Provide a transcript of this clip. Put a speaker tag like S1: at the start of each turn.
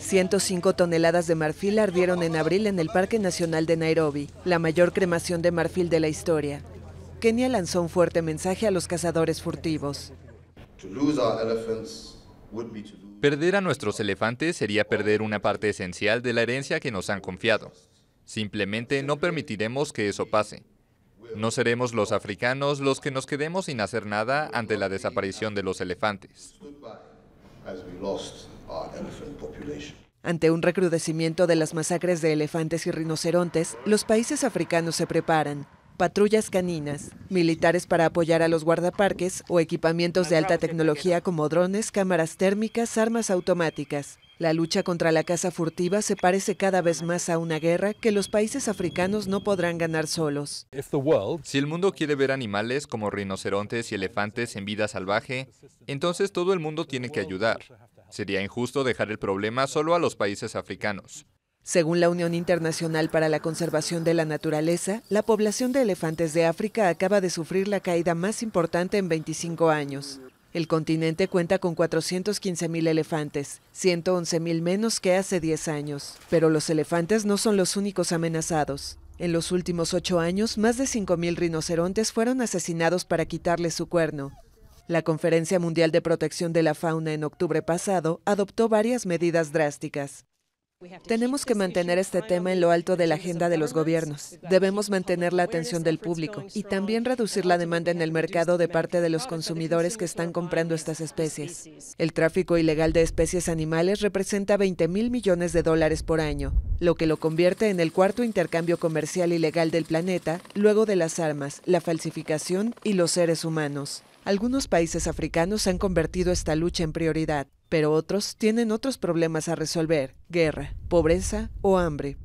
S1: 105 toneladas de marfil ardieron en abril en el Parque Nacional de Nairobi, la mayor cremación de marfil de la historia. Kenia lanzó un fuerte mensaje a los cazadores furtivos.
S2: Perder a nuestros elefantes sería perder una parte esencial de la herencia que nos han confiado. Simplemente no permitiremos que eso pase. No seremos los africanos los que nos quedemos sin hacer nada ante la desaparición de los elefantes.
S1: Ante un recrudecimiento de las masacres de elefantes y rinocerontes, los países africanos se preparan. Patrullas caninas, militares para apoyar a los guardaparques o equipamientos de alta tecnología como drones, cámaras térmicas, armas automáticas. La lucha contra la caza furtiva se parece cada vez más a una guerra que los países africanos no podrán ganar solos.
S2: Si el mundo quiere ver animales como rinocerontes y elefantes en vida salvaje, entonces todo el mundo tiene que ayudar. Sería injusto dejar el problema solo a los países africanos.
S1: Según la Unión Internacional para la Conservación de la Naturaleza, la población de elefantes de África acaba de sufrir la caída más importante en 25 años. El continente cuenta con 415.000 elefantes, 111.000 menos que hace 10 años. Pero los elefantes no son los únicos amenazados. En los últimos ocho años, más de 5.000 rinocerontes fueron asesinados para quitarles su cuerno. La Conferencia Mundial de Protección de la Fauna en octubre pasado adoptó varias medidas drásticas. Tenemos que mantener este tema en lo alto de la agenda de los gobiernos. Debemos mantener la atención del público y también reducir la demanda en el mercado de parte de los consumidores que están comprando estas especies. El tráfico ilegal de especies animales representa 20 mil millones de dólares por año, lo que lo convierte en el cuarto intercambio comercial ilegal del planeta, luego de las armas, la falsificación y los seres humanos. Algunos países africanos han convertido esta lucha en prioridad, pero otros tienen otros problemas a resolver, guerra, pobreza o hambre.